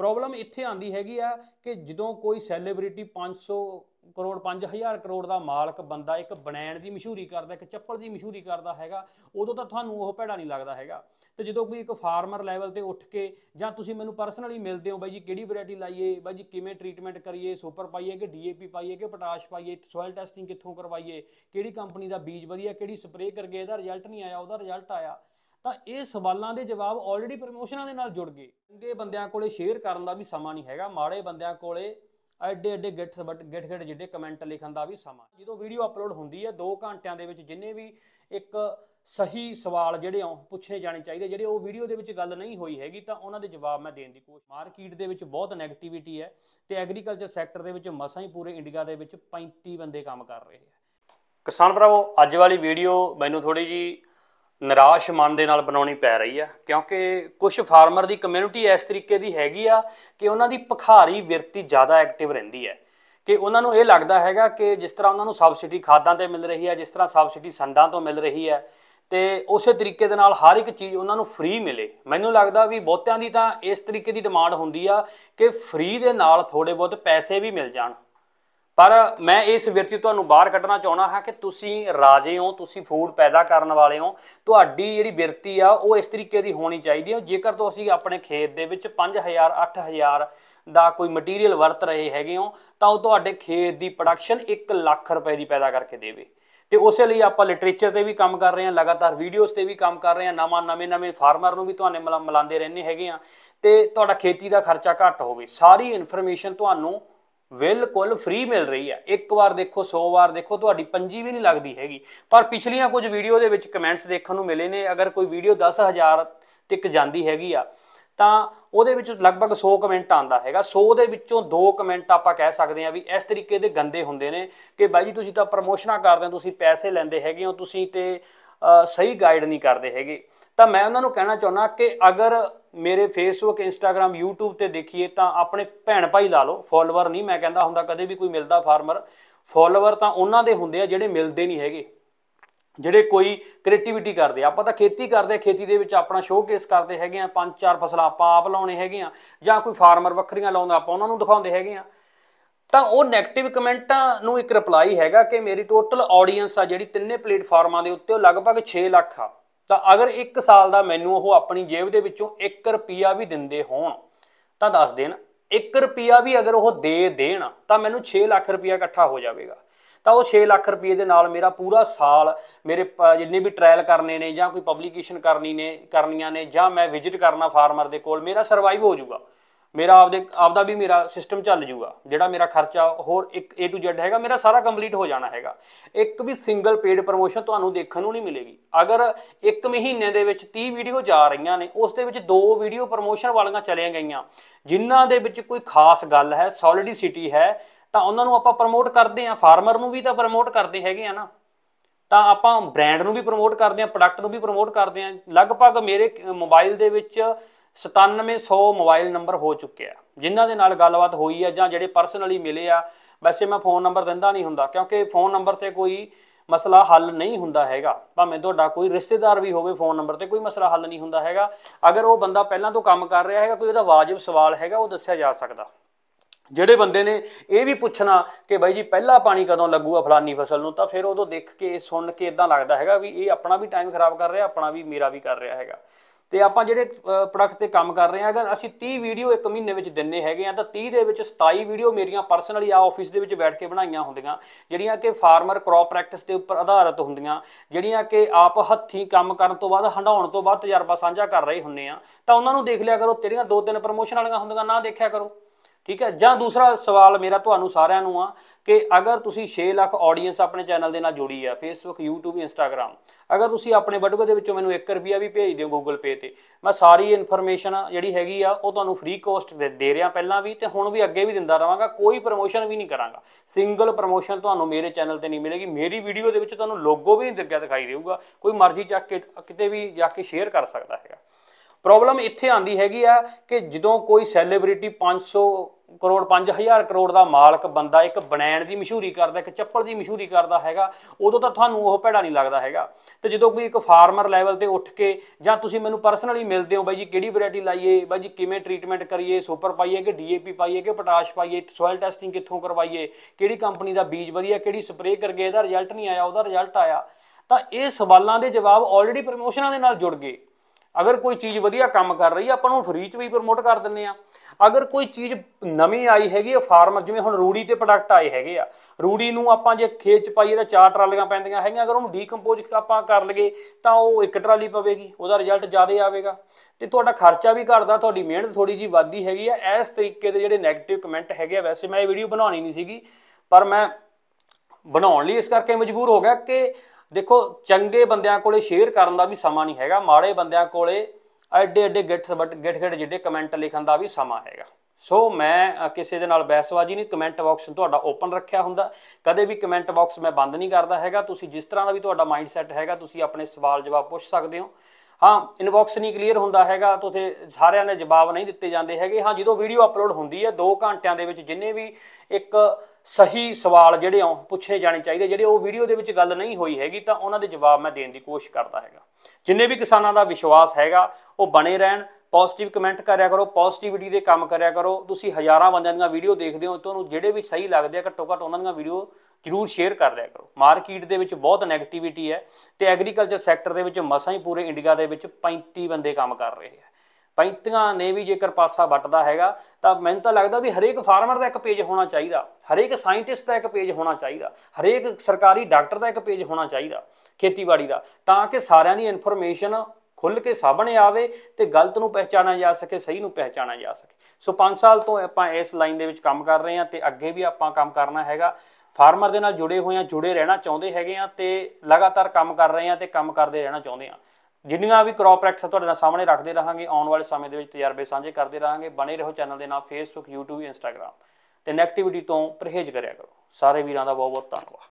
problem ਇੱਥੇ ਆਂਦੀ ਹੈਗੀ ਆ ਕਿ ਜਦੋਂ ਕੋਈ ਸੈਲੀਬ੍ਰਿਟੀ 500 ਕਰੋੜ 5000 ਕਰੋੜ ਦਾ ਮਾਲਕ ਬੰਦਾ ਇੱਕ ਬਨੈਣ ਦੀ ਮਸ਼ਹੂਰੀ ਕਰਦਾ ਇੱਕ ਚੱਪਲ ਦੀ ਮਸ਼ਹੂਰੀ ਕਰਦਾ ਹੈਗਾ ਉਦੋਂ ਤਾਂ ਤੁਹਾਨੂੰ ਉਹ ਭੈੜਾ ਨਹੀਂ ਲੱਗਦਾ ਹੈਗਾ ਤੇ ਜਦੋਂ ਕੋਈ ਇੱਕ ਫਾਰਮਰ ਲੈਵਲ ਤੇ ਉੱਠ ਕੇ ਜਾਂ ਤੁਸੀਂ ਮੈਨੂੰ ਪਰਸਨਲੀ ਮਿਲਦੇ ਹੋ ਬਾਈ ਜੀ ਕਿਹੜੀ ਵੈਰਾਈਟੀ ਲਾਈਏ ਬਾਈ ਜੀ ਕਿਵੇਂ ਟ੍ਰੀਟਮੈਂਟ ਕਰੀਏ ਸੁਪਰ ਪਾਈਏ ਕਿ ਡੀਏਪੀ ਪਾਈਏ ਕਿ ਪੋਟਾਸ਼ ਪਾਈਏ ਸੋਇਲ ਟੈਸਟਿੰਗ ਕਿੱਥੋਂ ਕਰਵਾਈਏ ਕਿਹੜੀ ਕੰਪਨੀ ਦਾ ਬੀਜ ਵਧੀਆ ਕਿਹੜੀ ਸਪਰੇਅ ਕਰਕੇ ਇਹਦਾ ਰਿਜ਼ਲਟ ਨਹੀਂ ਆਇਆ ਉਹਦਾ ਰਿਜ਼ਲਟ ਆਇਆ ਤਾਂ ਇਹ ਸਵਾਲਾਂ ਦੇ ਜਵਾਬ ਆਲਰੇਡੀ ਪ੍ਰਮੋਸ਼ਨਾਂ ਦੇ ਨਾਲ ਜੁੜ ਗਏ ਚੰਗੇ ਬੰਦਿਆਂ ਕੋਲੇ ਸ਼ੇਅਰ ਕਰਨ ਦਾ ਵੀ ਸਮਾਂ ਨਹੀਂ ਹੈਗਾ ਮਾੜੇ ਬੰਦਿਆਂ ਕੋਲੇ ਐਡੇ ਐਡੇ ਗਿੱਠ ਬਟ ਗਿੱਠ ਗਿੱਠ ਜਿੱਡੇ ਕਮੈਂਟ ਲਿਖਣ ਦਾ ਵੀ ਸਮਾਂ ਜਦੋਂ ਵੀਡੀਓ ਅਪਲੋਡ ਹੁੰਦੀ ਹੈ 2 ਘੰਟਿਆਂ ਦੇ ਵਿੱਚ ਜਿੰਨੇ ਵੀ ਇੱਕ ਸਹੀ ਸਵਾਲ ਜਿਹੜੇ ਆ ਪੁੱਛੇ ਜਾਣੇ ਚਾਹੀਦੇ ਜਿਹੜੇ ਉਹ ਵੀਡੀਓ ਦੇ ਵਿੱਚ ਗੱਲ ਨਹੀਂ ਹੋਈ ਹੈਗੀ ਤਾਂ ਉਹਨਾਂ ਦੇ ਜਵਾਬ ਮੈਂ ਦੇਣ ਦੀ ਕੋਸ਼ਿਸ਼ ਮਾਰਕੀਟ ਦੇ ਵਿੱਚ ਬਹੁਤ 네ਗੇਟਿਵਿਟੀ ਹੈ ਤੇ ਐਗਰੀਕਲਚਰ ਸੈਕਟਰ ਦੇ ਵਿੱਚ ਮਸਾਂ ਹੀ ਪੂਰੇ ਇੰਡੀਆ ਦੇ ਵਿੱਚ 35 ਬੰਦੇ ਕੰਮ ਕਰ ਰਹੇ ਆ ਕਿਸਾਨ ਭਰਾਵੋ ਅੱਜ ਵਾਲੀ ਵੀਡੀਓ ਮੈਨੂੰ ਥੋੜੀ ਜੀ ਨਿਰਾਸ਼ ਮਨ ਦੇ ਨਾਲ ਬਣਾਉਣੀ ਪੈ ਰਹੀ ਆ ਕਿਉਂਕਿ ਕੁਝ ਫਾਰਮਰ ਦੀ ਕਮਿਊਨਿਟੀ ਇਸ ਤਰੀਕੇ ਦੀ ਹੈਗੀ ਆ ਕਿ ਉਹਨਾਂ ਦੀ ਭਖਾਰੀ ਵਿਰਤੀ ਜ਼ਿਆਦਾ ਐਕਟਿਵ ਰਹਿੰਦੀ ਹੈ ਕਿ ਉਹਨਾਂ ਨੂੰ ਇਹ ਲੱਗਦਾ ਹੈਗਾ ਕਿ ਜਿਸ ਤਰ੍ਹਾਂ ਉਹਨਾਂ ਨੂੰ ਸਬਸਿਡੀ ਖਾਦਾਂ ਤੇ ਮਿਲ ਰਹੀ ਹੈ ਜਿਸ ਤਰ੍ਹਾਂ ਸਬਸਿਡੀ ਸੰਦਾਂ ਤੋਂ ਮਿਲ ਰਹੀ ਹੈ ਤੇ ਉਸੇ ਤਰੀਕੇ ਦੇ ਨਾਲ ਹਰ ਇੱਕ ਚੀਜ਼ ਉਹਨਾਂ ਨੂੰ ਫ੍ਰੀ ਮਿਲੇ ਮੈਨੂੰ ਲੱਗਦਾ ਵੀ ਬਹੁਤਿਆਂ ਦੀ ਤਾਂ ਇਸ ਤਰੀਕੇ ਦੀ ਡਿਮਾਂਡ ਹੁੰਦੀ ਆ ਕਿ ਫ੍ਰੀ ਦੇ ਨਾਲ ਥੋੜੇ ਬਹੁਤ ਪੈਸੇ ਵੀ ਮਿਲ ਜਾਣ ਪਰ ਮੈਂ ਇਸ ਵਿਰਤੀ ਤੁਹਾਨੂੰ ਬਾਹਰ ਕੱਢਣਾ ਚਾਹਣਾ ਹਾਂ ਕਿ ਤੁਸੀਂ ਰਾਜੇ ਹੋ ਤੁਸੀਂ ਫੂਡ ਪੈਦਾ ਕਰਨ ਵਾਲੇ ਹੋ ਤੁਹਾਡੀ ਜਿਹੜੀ ਵਿਰਤੀ ਆ ਉਹ ਇਸ ਤਰੀਕੇ ਦੀ ਹੋਣੀ ਚਾਹੀਦੀ ਹੈ ਜੇਕਰ ਤੁਸੀਂ ਆਪਣੇ ਖੇਤ ਦੇ ਵਿੱਚ 5000 8000 ਦਾ ਕੋਈ ਮਟੀਰੀਅਲ ਵਰਤ ਰਹੇ ਹੈਗੇ ਹੋ ਤਾਂ ਉਹ ਤੁਹਾਡੇ ਖੇਤ ਦੀ ਪ੍ਰੋਡਕਸ਼ਨ 1 ਲੱਖ ਰੁਪਏ ਦੀ ਪੈਦਾ ਕਰਕੇ ਦੇਵੇ ਤੇ ਉਸੇ ਲਈ ਆਪਾਂ ਲਿਟਰੇਚਰ ਤੇ ਵੀ ਕੰਮ ਕਰ ਰਹੇ ਹਾਂ ਲਗਾਤਾਰ ਵੀਡੀਓਜ਼ ਤੇ ਵੀ ਕੰਮ ਕਰ ਰਹੇ ਹਾਂ ਨਵਾਂ ਨਵੇਂ ਨਵੇਂ ਫਾਰਮਰ ਨੂੰ ਵੀ ਤੁਹਾਨੂੰ ਮਿਲਾਂਦੇ ਰਹਿੰਦੇ ਹੈਗੇ ਆ ਤੇ ਤੁਹਾਡਾ ਖੇਤੀ ਦਾ ਖਰਚਾ ਘੱਟ ਹੋਵੇ ਸਾਰੀ ਇਨਫੋਰਮੇਸ਼ਨ ਤੁਹਾਨੂੰ ਬਿਲਕੁਲ ਫ੍ਰੀ ਮਿਲ ਰਹੀ ਹੈ ਇੱਕ ਵਾਰ ਦੇਖੋ 100 ਵਾਰ ਦੇਖੋ ਤੁਹਾਡੀ ਪੰਜੀ ਵੀ ਨਹੀਂ ਲੱਗਦੀ ਹੈਗੀ ਪਰ ਪਿਛਲੀਆਂ ਕੁਝ ਵੀਡੀਓ ਦੇ ਵਿੱਚ ਕਮੈਂਟਸ ਦੇਖਣ ਨੂੰ ਮਿਲੇ ਨੇ ਅਗਰ ਕੋਈ ਵੀਡੀਓ 10000 ਤੱਕ ਜਾਂਦੀ ਹੈਗੀ ਆ ਤਾਂ ਉਹਦੇ ਵਿੱਚ ਲਗਭਗ 100 ਕਮੈਂਟ ਆਂਦਾ ਹੈਗਾ 100 ਦੇ ਵਿੱਚੋਂ 2 ਕਮੈਂਟ ਆਪਾਂ ਕਹਿ ਸਕਦੇ ਆ ਵੀ ਇਸ ਤਰੀਕੇ ਦੇ ਗੰਦੇ ਹੁੰਦੇ ਨੇ ਕਿ ਬਾਈ ਜੀ ਤੁਸੀਂ ਤਾਂ ਪ੍ਰਮੋਸ਼ਨਾਂ ਕਰਦੇ ਹੋ ਤੁਸੀਂ ਪੈਸੇ ਲੈਂਦੇ ਹੈਗੇ ਹੋ ਤੁਸੀਂ ਤੇ ਸਹੀ ਗਾਈਡ ਨਹੀਂ ਕਰਦੇ ਹੈਗੇ ਤਾਂ ਮੈਂ ਉਹਨਾਂ ਨੂੰ ਕਹਿਣਾ ਚਾਹੁੰਦਾ ਕਿ ਅਗਰ ਮੇਰੇ ਫੇਸਬੁੱਕ ਇੰਸਟਾਗ੍ਰam YouTube ਤੇ ਦੇਖੀਏ ਤਾਂ ਆਪਣੇ ਭੈਣ ਭਾਈ ਲਾ ਲਓ ਫਾਲੋਅਰ ਨਹੀਂ ਮੈਂ ਕਹਿੰਦਾ ਹੁੰਦਾ ਕਦੇ ਵੀ ਕੋਈ ਮਿਲਦਾ ਫਾਰਮਰ ਫਾਲੋਅਰ ਤਾਂ ਉਹਨਾਂ ਦੇ ਹੁੰਦੇ ਆ ਜਿਹੜੇ ਮਿਲਦੇ ਨਹੀਂ ਹੈਗੇ ਜਿਹੜੇ ਕੋਈ ਕ੍ਰੀਏਟੀਵਿਟੀ ਕਰਦੇ ਆਪਾਂ ਤਾਂ ਖੇਤੀ ਕਰਦੇ ਆ ਖੇਤੀ ਦੇ ਵਿੱਚ ਆਪਣਾ ਸ਼ੋਕੇਸ ਕਰਦੇ ਹੈਗੇ ਆ ਪੰਜ ਚਾਰ ਫਸਲਾਂ ਆਪਾਂ ਆਪ ਲਾਉਣੇ ਹੈਗੇ ਆ ਜਾਂ ਕੋਈ ਫਾਰਮਰ ਵੱਖਰੀਆਂ ਲਾਉਂਦਾ ਆਪਾਂ ਉਹਨਾਂ ਨੂੰ ਦਿਖਾਉਂਦੇ ਹੈਗੇ ਆ ਤਾਂ ਉਹ 네ਗੇਟਿਵ ਕਮੈਂਟਾਂ ਨੂੰ ਇੱਕ ਰਿਪਲਾਈ ਹੈਗਾ ਕਿ ਮੇਰੀ ਟੋਟਲ ਆਡੀਅנס ਆ ਜਿਹੜੀ ਤਿੰਨੇ ਪਲੇਟਫਾਰਮਾਂ ਦੇ ਉੱਤੇ ਉਹ ਲਗਭਗ 6 ਲੱਖ ਆ ਤਾਂ ਅਗਰ 1 ਸਾਲ ਦਾ ਮੈਨੂੰ ਉਹ ਆਪਣੀ ਜੇਬ ਦੇ ਵਿੱਚੋਂ 1 ਰੁਪਿਆ ਵੀ ਦਿੰਦੇ ਹੋਣ ਤਾਂ ਦੱਸ ਦੇਣ 1 ਰੁਪਿਆ ਵੀ ਅਗਰ ਉਹ ਦੇ ਦੇਣ ਤਾਂ ਮੈਨੂੰ 6 ਲੱਖ ਰੁਪਿਆ ਇਕੱਠਾ ਹੋ ਜਾਵੇਗਾ ਤਾਂ ਉਹ 6 ਲੱਖ ਰੁਪਏ ਦੇ ਨਾਲ ਮੇਰਾ ਪੂਰਾ ਸਾਲ ਮੇਰੇ ਜਿੰਨੇ ਵੀ ਟ੍ਰਾਇਲ ਕਰਨੇ ਨੇ ਜਾਂ ਕੋਈ ਪਬਲੀਕੇਸ਼ਨ ਕਰਨੀ ਨੇ ਕਰਨੀਆਂ ਨੇ ਜਾਂ ਮੈਂ ਵਿਜ਼ਿਟ ਕਰਨਾ ਫਾਰਮਰ ਦੇ ਕੋਲ ਮੇਰਾ ਸਰਵਾਈਵ ਹੋ ਜਾਊਗਾ ਮੇਰਾ ਆਪਦੇ ਆਪਦਾ ਵੀ ਮੇਰਾ ਸਿਸਟਮ ਚੱਲ ਜੂਗਾ ਜਿਹੜਾ ਮੇਰਾ ਖਰਚਾ ਹੋਰ ਇੱਕ A to Z ਹੈਗਾ ਮੇਰਾ ਸਾਰਾ ਕੰਪਲੀਟ ਹੋ ਜਾਣਾ ਹੈਗਾ ਇੱਕ ਵੀ ਸਿੰਗਲ ਪੇਡ ਪ੍ਰੋਮੋਸ਼ਨ ਤੁਹਾਨੂੰ ਦੇਖਣ ਨੂੰ ਨਹੀਂ ਮਿਲੇਗੀ ਅਗਰ ਇੱਕ ਮਹੀਨੇ ਦੇ ਵਿੱਚ 30 ਵੀਡੀਓ ਜਾ ਰਹੀਆਂ ਨੇ ਉਸ ਦੇ ਵਿੱਚ ਦੋ ਵੀਡੀਓ ਪ੍ਰੋਮੋਸ਼ਨ ਵਾਲੀਆਂ ਚਲੀਆਂ ਗਈਆਂ ਜਿਨ੍ਹਾਂ ਦੇ ਵਿੱਚ ਕੋਈ ਖਾਸ ਗੱਲ ਹੈ ਸੋਲਿਡਿਸਿਟੀ ਹੈ ਤਾਂ ਉਹਨਾਂ ਨੂੰ ਆਪਾਂ ਪ੍ਰਮੋਟ ਕਰਦੇ ਆ ਫਾਰਮਰ ਨੂੰ ਵੀ ਤਾਂ ਪ੍ਰਮੋਟ ਕਰਦੇ ਹੈਗੇ ਆ ਨਾ ਤਾਂ ਆਪਾਂ ਬ੍ਰਾਂਡ ਨੂੰ ਵੀ ਪ੍ਰਮੋਟ ਕਰਦੇ ਆ ਪ੍ਰੋਡਕਟ ਨੂੰ ਵੀ ਪ੍ਰਮੋਟ ਕਰਦੇ ਆ ਲਗਭਗ ਮੇਰੇ ਮੋਬਾਈਲ ਦੇ ਵਿੱਚ 9700 ਮੋਬਾਈਲ ਨੰਬਰ ਹੋ ਚੁੱਕੇ ਆ ਜਿਨ੍ਹਾਂ ਦੇ ਨਾਲ ਗੱਲਬਾਤ ਹੋਈ ਆ ਜਾਂ ਜਿਹੜੇ ਪਰਸਨਲੀ ਮਿਲੇ ਆ ਵੈਸੇ ਮੈਂ ਫੋਨ ਨੰਬਰ ਦਿੰਦਾ ਨਹੀਂ ਹੁੰਦਾ ਕਿਉਂਕਿ ਫੋਨ ਨੰਬਰ ਤੇ ਕੋਈ ਮਸਲਾ ਹੱਲ ਨਹੀਂ ਹੁੰਦਾ ਹੈਗਾ ਭਾਵੇਂ ਤੁਹਾਡਾ ਕੋਈ ਰਿਸ਼ਤੇਦਾਰ ਵੀ ਹੋਵੇ ਫੋਨ ਨੰਬਰ ਤੇ ਕੋਈ ਮਸਲਾ ਹੱਲ ਨਹੀਂ ਹੁੰਦਾ ਹੈਗਾ ਅਗਰ ਉਹ ਬੰਦਾ ਪਹਿਲਾਂ ਤੋਂ ਕੰਮ ਕਰ ਰਿਹਾ ਹੈਗਾ ਕੋਈ ਉਹਦਾ ਵਾਜਬ ਸਵਾਲ ਹੈਗਾ ਉਹ ਦੱਸਿਆ ਜਾ ਸਕਦਾ ਜਿਹੜੇ ਬੰਦੇ ਨੇ ਇਹ ਵੀ ਪੁੱਛਣਾ ਕਿ ਬਾਈ ਜੀ ਪਹਿਲਾ ਪਾਣੀ ਕਦੋਂ ਲੱਗੂਗਾ ਫਲਾਨੀ ਫਸਲ ਨੂੰ ਤਾਂ ਫਿਰ ਉਦੋਂ ਦੇਖ ਕੇ ਸੁਣ ਕੇ ਇਦਾਂ ਲੱਗਦਾ ਹੈਗਾ ਵੀ ਇਹ ਆਪਣਾ ਵੀ ਟਾਈਮ ਖਰਾਬ ਕਰ ਰਿਹਾ ਆਪਣਾ ਵੀ ਮੇਰਾ ਵੀ ਕਰ ਰਿਹਾ ਹੈਗਾ ਤੇ ਆਪਾਂ ਜਿਹੜੇ ਪ੍ਰੋਡਕਟ ਤੇ ਕੰਮ ਕਰ ਰਹੇ ਹਾਂ ਅਗਰ ਅਸੀਂ 30 ਵੀਡੀਓ ਇੱਕ ਮਹੀਨੇ ਵਿੱਚ ਦਿੰਨੇ ਹੈਗੇ ਆ ਤਾਂ 30 ਦੇ ਵਿੱਚ 27 ਵੀਡੀਓ ਮੇਰੀਆਂ ਪਰਸਨਲੀ ਆ ਆਫਿਸ ਦੇ ਵਿੱਚ ਬੈਠ ਕੇ ਬਣਾਈਆਂ ਹੁੰਦੀਆਂ ਜਿਹੜੀਆਂ ਕਿ ਫਾਰਮਰ ਕ੍ਰੌਪ ਪ੍ਰੈਕਟਿਸ ਦੇ ਉੱਪਰ ਆਧਾਰਿਤ ਹੁੰਦੀਆਂ ਜਿਹੜੀਆਂ ਕਿ ਆਪ ਹੱਥੀਂ ਕੰਮ ਕਰਨ ਤੋਂ ਬਾਅਦ ਹੰਡਾਉਣ ਤੋਂ ਬਾਅਦ ਤਜਰਬਾ ਸਾਂਝਾ ਕਰ ਰਹੇ ਹੁੰਨੇ ਆ ਤਾਂ ਉਹਨਾਂ ਨੂੰ ਦੇਖ ਲਿਆ ਕਰੋ ਤੇਰੀਆਂ ਦੋ ਤਿੰਨ ਪ੍ਰੋਮੋਸ਼ਨ ਵਾਲੀਆਂ ਹੁੰਦੀਆਂ ਨਾ ਦੇਖਿਆ ਕਰੋ ਠੀਕ ਹੈ ਜਾਂ ਦੂਸਰਾ ਸਵਾਲ ਮੇਰਾ ਤੁਹਾਨੂੰ ਸਾਰਿਆਂ ਨੂੰ ਆ ਕਿ ਅਗਰ ਤੁਸੀਂ 6 ਲੱਖ ਆਡੀਅנס ਆਪਣੇ ਚੈਨਲ ਦੇ ਨਾਲ ਜੁੜੀ ਆ ਫੇਸਬੁੱਕ YouTube Instagram ਅਗਰ ਤੁਸੀਂ ਆਪਣੇ ਵੀਡੀਓ ਦੇ ਵਿੱਚੋਂ ਮੈਨੂੰ 1 ਰੁਪਿਆ ਵੀ ਭੇਜ ਦਿਓ Google Pay ਤੇ ਮੈਂ ਸਾਰੀ ਇਨਫੋਰਮੇਸ਼ਨ ਜਿਹੜੀ ਹੈਗੀ ਆ ਉਹ ਤੁਹਾਨੂੰ ਫ੍ਰੀ ਕੋਸਟ ਦੇ ਰਿਹਾ ਪਹਿਲਾਂ ਵੀ ਤੇ ਹੁਣ ਵੀ ਅੱਗੇ ਵੀ ਦਿੰਦਾ ਰਵਾਂਗਾ ਕੋਈ ਪ੍ਰੋਮੋਸ਼ਨ ਵੀ ਨਹੀਂ ਕਰਾਂਗਾ ਸਿੰਗਲ ਪ੍ਰੋਮੋਸ਼ਨ ਤੁਹਾਨੂੰ ਮੇਰੇ ਚੈਨਲ ਤੇ ਨਹੀਂ ਮਿਲੇਗੀ ਮੇਰੀ ਵੀਡੀਓ ਦੇ ਵਿੱਚ ਤੁਹਾਨੂੰ ਲੋਗੋ ਵੀ ਨਹੀਂ ਦਿਖਾਈ ਦੇਊਗਾ ਕੋਈ ਮਰਜ਼ੀ ਚੱਕ ਕੇ ਕਿਤੇ ਵੀ ਜਾ ਕੇ ਸ਼ੇਅਰ ਕਰ ਸਕਦਾ ਹੈ ਪ੍ਰੋਬਲਮ ਇੱਥੇ ਆਂਦੀ ਹੈਗੀ ਆ ਕਿ ਜਦੋਂ ਕੋਈ ਸੈਲੀਬ੍ਰਿਟੀ 500 ਕਰੋੜ 5000 ਕਰੋੜ ਦਾ ਮਾਲਕ ਬੰਦਾ ਇੱਕ ਬਣਾਉਣ ਦੀ ਮਸ਼ਹੂਰੀ ਕਰਦਾ ਇੱਕ ਚੱਪਲ ਦੀ ਮਸ਼ਹੂਰੀ ਕਰਦਾ ਹੈਗਾ ਉਦੋਂ ਤਾਂ ਤੁਹਾਨੂੰ ਉਹ ਭੈੜਾ ਨਹੀਂ ਲੱਗਦਾ ਹੈਗਾ ਤੇ ਜਦੋਂ ਕੋਈ ਇੱਕ ਫਾਰਮਰ ਲੈਵਲ ਤੇ ਉੱਠ ਕੇ ਜਾਂ ਤੁਸੀਂ ਮੈਨੂੰ ਪਰਸਨਲੀ ਮਿਲਦੇ ਹੋ ਬਾਈ ਜੀ ਕਿਹੜੀ ਵੈਰਾਈਟੀ ਲਾਈਏ ਬਾਈ ਜੀ ਕਿਵੇਂ ਟ੍ਰੀਟਮੈਂਟ ਕਰੀਏ ਸੁਪਰ ਪਾਈਏ ਕਿ ਡੀਏਪੀ ਪਾਈਏ ਕਿ ਪੋਟਾਸ਼ ਪਾਈਏ ਸੋਇਲ ਟੈਸਟਿੰਗ ਕਿੱਥੋਂ ਕਰਵਾਈਏ ਕਿਹੜੀ ਕੰਪਨੀ ਦਾ ਬੀਜ ਵਧੀਆ ਕਿਹੜੀ ਸਪਰੇਅ ਕਰਕੇ ਇਹਦਾ ਰਿਜ਼ਲਟ ਨਹੀਂ ਆਇਆ ਉਹਦਾ ਰਿਜ਼ਲਟ ਆਇਆ ਤਾਂ ਇਹ ਸਵਾਲਾਂ ਦੇ ਜਵਾਬ ਆਲਰੇਡੀ ਪ੍ਰੋਮੋਸ਼ਨਾਂ ਦੇ ਨਾਲ ਜੁੜ ਗਏ ਅਗਰ ਕੋਈ ਚੀਜ਼ ਵਧੀਆ ਕੰਮ ਕਰ ਰਹੀ ਆ ਆਪਾਂ ਨੂੰ ਫ੍ਰੀ ਚ ਵੀ ਪ੍ਰਮੋਟ ਕਰ ਦਿੰਨੇ ਆ ਅਗਰ ਕੋਈ ਚੀਜ਼ ਨਵੀਂ ਆਈ ਹੈਗੀ ਆ ਫਾਰਮ ਜਿਵੇਂ ਹੁਣ ਰੂੜੀ ਤੇ ਪ੍ਰੋਡਕਟ ਆਏ ਹੈਗੇ ਆ ਰੂੜੀ ਨੂੰ ਆਪਾਂ ਜੇ ਖੇਤ ਚ ਪਾਈਏ ਤਾਂ ਚਾਰ ਟਰਾਲੀਆਂ ਪੈਂਦੀਆਂ ਹੈਗੀਆਂ ਅਗਰ ਉਹਨੂੰ ਡੀਕੰਪੋਜ਼ ਆਪਾਂ ਕਰ ਲਗੇ ਤਾਂ ਉਹ ਇੱਕ ਟਰਾਲੀ ਪਵੇਗੀ ਉਹਦਾ ਰਿਜ਼ਲਟ ਜ਼ਿਆਦਾ ਆਵੇਗਾ ਤੇ ਤੁਹਾਡਾ ਖਰਚਾ ਵੀ ਘਟਦਾ ਤੁਹਾਡੀ ਮਿਹਨਤ ਥੋੜੀ ਜੀ ਵੱਧਦੀ ਹੈਗੀ ਆ ਇਸ ਤਰੀਕੇ ਦੇ ਜਿਹੜੇ 네ਗੇਟਿਵ ਕਮੈਂਟ ਹੈਗੇ ਆ ਵੈਸੇ ਮੈਂ ਇਹ ਵੀਡੀਓ ਬਣਾਉਣੀ ਨਹੀਂ ਸੀਗੀ ਪਰ ਮੈਂ ਬਣਾਉਣ ਲਈ ਇਸ ਕਰਕੇ ਮਜਬੂਰ ਹੋ ਗਿਆ ਕਿ ਦੇਖੋ ਚੰਗੇ ਬੰਦਿਆਂ ਕੋਲੇ ਸ਼ੇਅਰ ਕਰਨ ਦਾ ਵੀ ਸਮਾਂ ਨਹੀਂ ਹੈਗਾ ਮਾੜੇ ਬੰਦਿਆਂ ਕੋਲੇ ਐਡੇ ਐਡੇ ਗਿੱਠ ਗਿੱਠ ਗਿੱਠ ਜਿਹੜੇ ਕਮੈਂਟ ਲਿਖਣ ਦਾ ਵੀ ਸਮਾਂ ਹੈਗਾ ਸੋ ਮੈਂ ਕਿਸੇ ਦੇ ਨਾਲ ਬੈਸਵਾਜੀ ਨਹੀਂ ਕਮੈਂਟ ਬਾਕਸ ਤੁਹਾਡਾ ਓਪਨ ਰੱਖਿਆ ਹੁੰਦਾ ਕਦੇ ਵੀ ਕਮੈਂਟ ਬਾਕਸ ਮੈਂ ਬੰਦ ਨਹੀਂ ਕਰਦਾ ਹੈਗਾ ਤੁਸੀਂ ਜਿਸ ਤਰ੍ਹਾਂ ਦਾ ਵੀ ਤੁਹਾਡਾ ਮਾਈਂਡਸੈਟ ਹੈਗਾ ਤੁਸੀਂ ਆਪਣੇ ਸਵਾਲ ਜਵਾਬ ਪੁੱਛ ਸਕਦੇ ਹੋ ਹਾਂ ਇਨਬਾਕਸ ਨਹੀਂ ਕਲੀਅਰ ਹੁੰਦਾ ਹੈਗਾ ਤਾਂ ਉਥੇ ਸਾਰਿਆਂ ਦੇ ਜਵਾਬ ਨਹੀਂ ਦਿੱਤੇ ਜਾਂਦੇ ਹੈਗੇ ਹਾਂ ਜਦੋਂ ਵੀਡੀਓ ਅਪਲੋਡ ਹੁੰਦੀ ਹੈ 2 ਘੰਟਿਆਂ ਦੇ ਵਿੱਚ ਜਿੰਨੇ ਵੀ ਇੱਕ ਸਹੀ ਸਵਾਲ ਜਿਹੜੇ ਆ ਪੁੱਛੇ ਜਾਣੇ ਚਾਹੀਦੇ ਜਿਹੜੇ ਉਹ ਵੀਡੀਓ ਦੇ ਵਿੱਚ ਗੱਲ ਨਹੀਂ ਹੋਈ ਹੈਗੀ ਤਾਂ ਉਹਨਾਂ ਦੇ ਜਵਾਬ ਮੈਂ ਦੇਣ ਦੀ ਕੋਸ਼ਿਸ਼ ਕਰਦਾ ਹੈਗਾ ਜਿੰਨੇ ਵੀ ਕਿਸਾਨਾਂ ਦਾ ਵਿਸ਼ਵਾਸ ਹੈਗਾ ਉਹ ਬਣੇ ਰਹਿਣ ਪੋਜ਼ਿਟਿਵ ਕਮੈਂਟ ਕਰਿਆ ਕਰੋ ਪੋਜ਼ਿਟਿਵਿਟੀ ਦੇ ਕੰਮ ਕਰਿਆ ਕਰੋ ਤੁਸੀਂ ਹਜ਼ਾਰਾਂ ਬੰਦਿਆਂ ਦੀਆਂ ਵੀਡੀਓ ਦੇਖਦੇ ਹੋ ਤੁਹਾਨੂੰ ਜਿਹੜੇ ਵੀ ਸਹੀ ਲੱਗਦੇ ਆ ਘੱਟੋ ਘੱਟ ਉਹਨਾਂ ਦੀਆਂ ਵੀਡੀਓ ਜਰੂਰ ਸ਼ੇਅਰ ਕਰ ਲਿਆ ਕਰੋ ਮਾਰਕੀਟ ਦੇ ਵਿੱਚ ਬਹੁਤ 네ਗੇਟਿਵਿਟੀ ਹੈ ਤੇ ਐਗਰੀਕਲਚਰ ਸੈਕਟਰ ਦੇ ਵਿੱਚ ਮਸਾਂ ਹੀ ਪੂਰੇ ਇੰਡੀਆ ਦੇ ਵਿੱਚ 35 ਬੰਦੇ ਕੰਮ ਕਰ ਰਹੇ ਆ 35 ਨੇ ਵੀ ਜੇਕਰ ਪਾਸਾ ਵੱਟਦਾ ਹੈਗਾ ਤਾਂ ਮੈਨੂੰ ਤਾਂ ਲੱਗਦਾ ਵੀ ਹਰੇਕ ਫਾਰਮਰ ਦਾ ਇੱਕ ਪੇਜ ਹੋਣਾ ਚਾਹੀਦਾ ਹਰੇਕ ਸਾਇੰਟਿਸਟ ਦਾ ਇੱਕ ਪੇਜ ਹੋਣਾ ਚਾਹੀਦਾ ਹਰੇਕ ਸਰਕਾਰੀ ਡਾਕਟਰ ਦਾ ਇੱਕ ਪੇਜ ਹੋਣਾ ਚਾਹੀਦਾ ਖੇਤੀਬਾੜੀ ਦਾ ਤਾਂ ਕਿ ਸਾਰਿਆਂ ਦੀ ਇਨਫੋਰਮੇਸ਼ਨ ਖੁੱਲ ਕੇ ਸਾਹਮਣੇ ਆਵੇ ਤੇ ਗਲਤ ਨੂੰ ਪਹਿਚਾਣਾ ਜਾ ਸਕੇ ਸਹੀ ਨੂੰ ਪਹਿਚਾਣਾ ਜਾ ਸਕੇ ਸੋ 5 ਸਾਲ ਤੋਂ ਆਪਾਂ ਇਸ ਲਾਈਨ ਦੇ ਵਿੱਚ ਕੰਮ ਕਰ ਰਹੇ ਹਾਂ ਤੇ ਅੱਗੇ ਵੀ ਆਪਾਂ ਕੰਮ ਕਰਨਾ ਹੈਗਾ ਫਾਰਮਰ ਦੇ ਨਾਲ ਜੁੜੇ ਹੋਏ ਆ ਜੁੜੇ ਰਹਿਣਾ ਚਾਹੁੰਦੇ ਹੈਗੇ ਆ ਤੇ ਲਗਾਤਾਰ ਕੰਮ ਕਰ ਰਹੇ ਆ ਤੇ ਕੰਮ ਕਰਦੇ ਰਹਿਣਾ ਚਾਹੁੰਦੇ ਆ ਜਿੰਨੀਆਂ ਵੀ ਕ੍ਰੌਪ ਪ੍ਰੈਕਟਿਸ ਤੁਹਾਡੇ ਨਾਲ ਸਾਹਮਣੇ ਰੱਖਦੇ ਰਹਾਂਗੇ ਆਉਣ ਵਾਲੇ ਸਮੇਂ ਦੇ ਵਿੱਚ ਤਜਰਬੇ ਸਾਂਝੇ ਕਰਦੇ ਰਹਾਂਗੇ ਬਣੇ ਰਹੋ ਚੈਨਲ ਦੇ ਨਾਲ ਫੇਸਬੁੱਕ YouTube Instagram ਤੇ ਨੈਗੇਟਿਵਿਟੀ ਤੋਂ ਪਰਹੇਜ਼ ਕਰਿਆ ਕਰੋ ਸਾਰੇ ਵੀਰਾਂ ਦਾ ਬਹੁਤ ਬਹੁਤ ਧੰਨਵਾਦ